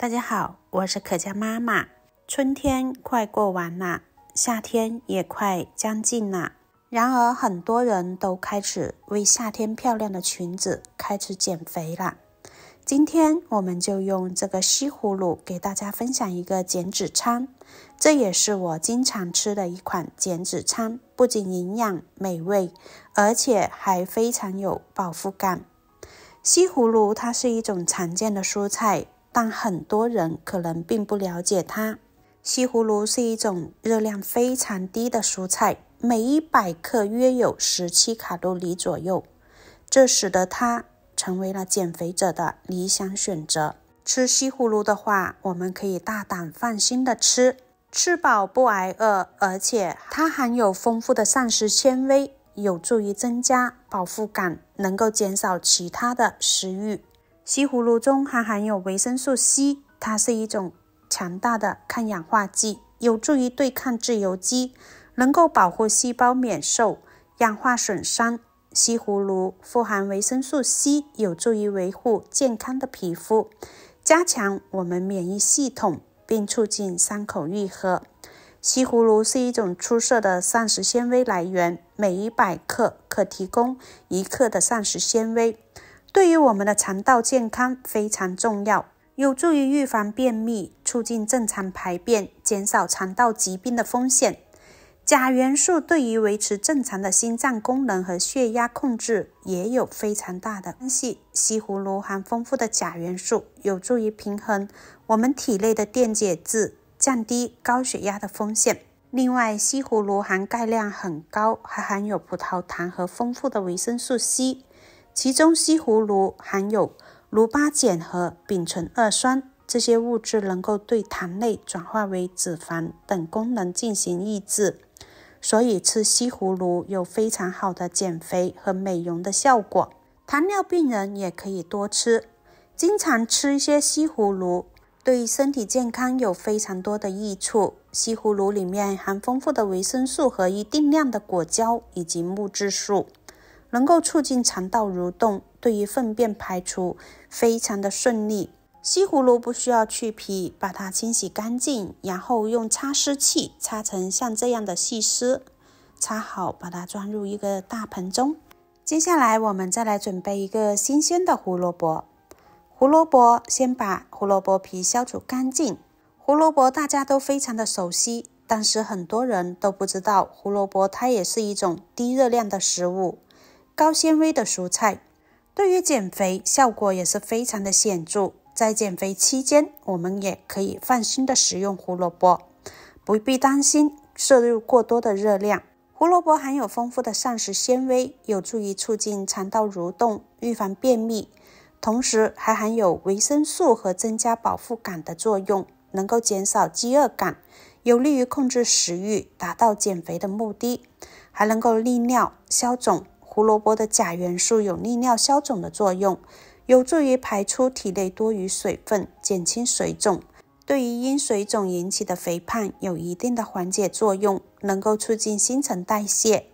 大家好，我是可嘉妈妈。春天快过完了，夏天也快将近了。然而，很多人都开始为夏天漂亮的裙子开始减肥了。今天我们就用这个西葫芦给大家分享一个减脂餐，这也是我经常吃的一款减脂餐，不仅营养美味，而且还非常有饱腹感。西葫芦它是一种常见的蔬菜。但很多人可能并不了解它。西葫芦是一种热量非常低的蔬菜，每一百克约有十七卡路里左右，这使得它成为了减肥者的理想选择。吃西葫芦的话，我们可以大胆放心的吃，吃饱不挨饿，而且它含有丰富的膳食纤维，有助于增加饱腹感，能够减少其他的食欲。西葫芦中还含有维生素 C，它是一种强大的抗氧化剂，有助于对抗自由基，能够保护细胞免受氧化损伤。西葫芦富含维生素 C，有助于维护健康的皮肤，加强我们免疫系统，并促进伤口愈合。西葫芦是一种出色的膳食纤维来源，每一百克可提供一克的膳食纤维。对于我们的肠道健康非常重要，有助于预防便秘，促进正常排便，减少肠道疾病的风险。钾元素对于维持正常的心脏功能和血压控制也有非常大的关系。西葫芦含丰富的钾元素，有助于平衡我们体内的电解质，降低高血压的风险。另外，西葫芦含钙量很高，还含有葡萄糖和丰富的维生素 C。其中，西葫芦含有芦巴碱和丙醇二酸，这些物质能够对糖类转化为脂肪等功能进行抑制，所以吃西葫芦有非常好的减肥和美容的效果。糖尿病人也可以多吃，经常吃一些西葫芦对身体健康有非常多的益处。西葫芦里面含丰富的维生素和一定量的果胶以及木质素。能够促进肠道蠕动，对于粪便排出非常的顺利。西葫芦不需要去皮，把它清洗干净，然后用擦丝器擦成像这样的细丝，擦好把它装入一个大盆中。接下来我们再来准备一个新鲜的胡萝卜，胡萝卜先把胡萝卜皮消除干净。胡萝卜大家都非常的熟悉，但是很多人都不知道胡萝卜它也是一种低热量的食物。高纤维的蔬菜，对于减肥效果也是非常的显著。在减肥期间，我们也可以放心的食用胡萝卜，不必担心摄入过多的热量。胡萝卜含有丰富的膳食纤维，有助于促进肠道蠕动，预防便秘，同时还含有维生素和增加饱腹感的作用，能够减少饥饿感，有利于控制食欲，达到减肥的目的。还能够利尿消肿。胡萝卜的钾元素有利尿消肿的作用，有助于排出体内多余水分，减轻水肿。对于因水肿引起的肥胖有一定的缓解作用，能够促进新陈代谢。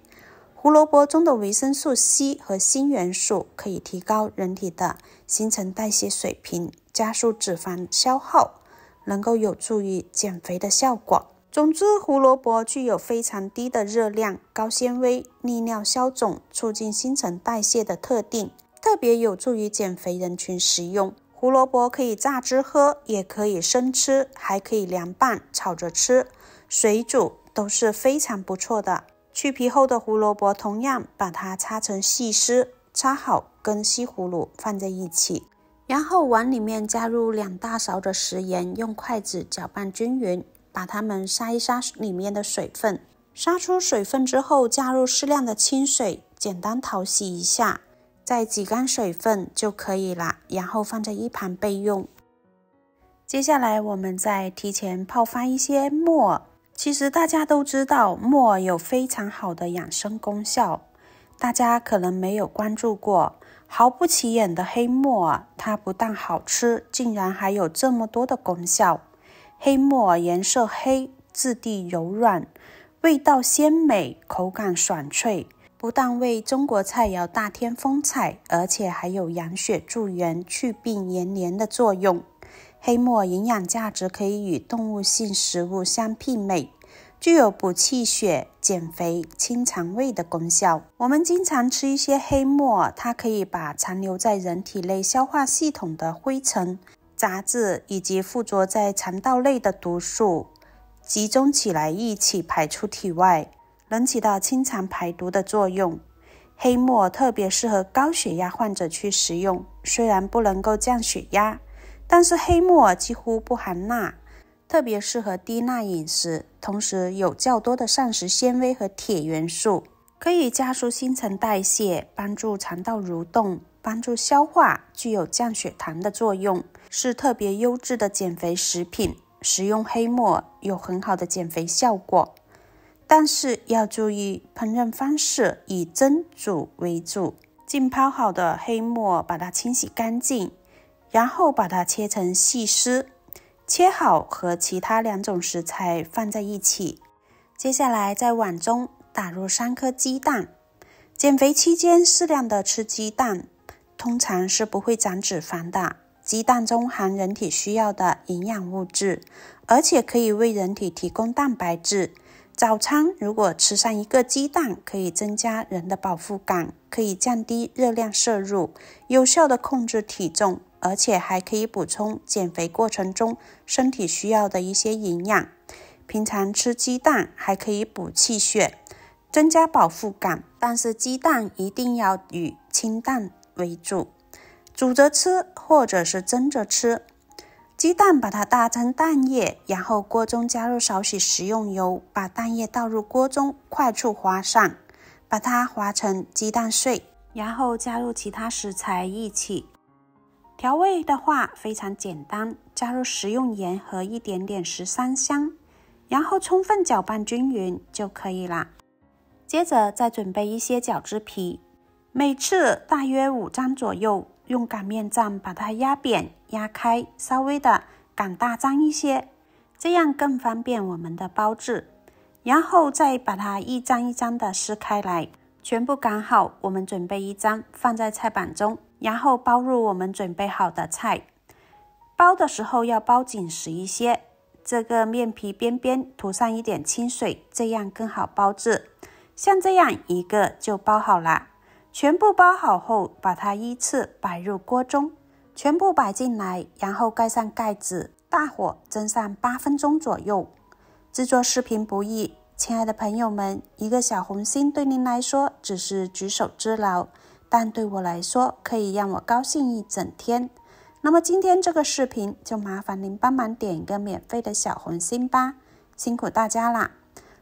胡萝卜中的维生素 C 和锌元素可以提高人体的新陈代谢水平，加速脂肪消耗，能够有助于减肥的效果。总之，胡萝卜具有非常低的热量、高纤维、利尿消肿、促进新陈代谢的特定，特别有助于减肥人群食用。胡萝卜可以榨汁喝，也可以生吃，还可以凉拌、炒着吃、水煮，都是非常不错的。去皮后的胡萝卜，同样把它擦成细丝，擦好跟西葫芦放在一起，然后往里面加入两大勺的食盐，用筷子搅拌均匀。把它们杀一杀里面的水分，杀出水分之后，加入适量的清水，简单淘洗一下，再挤干水分就可以了，然后放在一旁备用。接下来，我们再提前泡发一些木耳。其实大家都知道，木耳有非常好的养生功效，大家可能没有关注过，毫不起眼的黑木耳，它不但好吃，竟然还有这么多的功效。黑木耳颜色黑，质地柔软，味道鲜美，口感爽脆。不但为中国菜肴大添风采，而且还有养血助元、祛病延年的作用。黑木耳营养价值可以与动物性食物相媲美，具有补气血、减肥、清肠胃的功效。我们经常吃一些黑木耳，它可以把残留在人体内消化系统的灰尘。杂质以及附着在肠道内的毒素集中起来一起排出体外，能起到清肠排毒的作用。黑木耳特别适合高血压患者去食用，虽然不能够降血压，但是黑木耳几乎不含钠，特别适合低钠饮食。同时，有较多的膳食纤维和铁元素，可以加速新陈代谢，帮助肠道蠕动。帮助消化，具有降血糖的作用，是特别优质的减肥食品。食用黑木耳有很好的减肥效果，但是要注意烹饪方式，以蒸煮为主。浸泡好的黑木耳，把它清洗干净，然后把它切成细丝，切好和其他两种食材放在一起。接下来在碗中打入三颗鸡蛋，减肥期间适量的吃鸡蛋。通常是不会长脂肪的。鸡蛋中含人体需要的营养物质，而且可以为人体提供蛋白质。早餐如果吃上一个鸡蛋，可以增加人的饱腹感，可以降低热量摄入，有效的控制体重，而且还可以补充减肥过程中身体需要的一些营养。平常吃鸡蛋还可以补气血，增加饱腹感。但是鸡蛋一定要与清淡。为主，煮着吃或者是蒸着吃。鸡蛋把它打成蛋液，然后锅中加入少许食用油，把蛋液倒入锅中，快速滑散，把它滑成鸡蛋碎，然后加入其他食材一起调味的话非常简单，加入食用盐和一点点十三香，然后充分搅拌均匀就可以了。接着再准备一些饺子皮。每次大约五张左右，用擀面杖把它压扁、压开，稍微的擀大张一些，这样更方便我们的包制。然后再把它一张一张的撕开来，全部擀好。我们准备一张放在菜板中，然后包入我们准备好的菜。包的时候要包紧实一些，这个面皮边边涂上一点清水，这样更好包制。像这样一个就包好了。全部包好后，把它依次摆入锅中，全部摆进来，然后盖上盖子，大火蒸上八分钟左右。制作视频不易，亲爱的朋友们，一个小红心对您来说只是举手之劳，但对我来说可以让我高兴一整天。那么今天这个视频就麻烦您帮忙点一个免费的小红心吧，辛苦大家啦！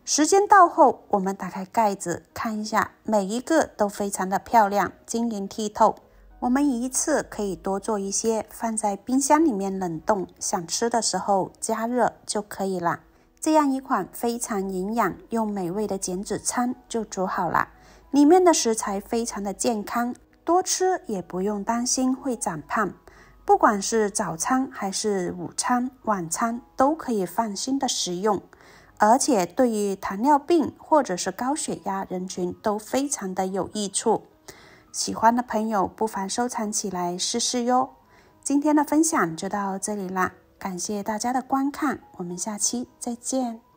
时间到后，我们打开盖子看一下，每一个都非常的漂亮，晶莹剔透。我们一次可以多做一些，放在冰箱里面冷冻，想吃的时候加热就可以了。这样一款非常营养又美味的减脂餐就煮好了。里面的食材非常的健康，多吃也不用担心会长胖。不管是早餐还是午餐、晚餐，都可以放心的食用。而且对于糖尿病或者是高血压人群都非常的有益处，喜欢的朋友不妨收藏起来试试哟。今天的分享就到这里啦，感谢大家的观看，我们下期再见。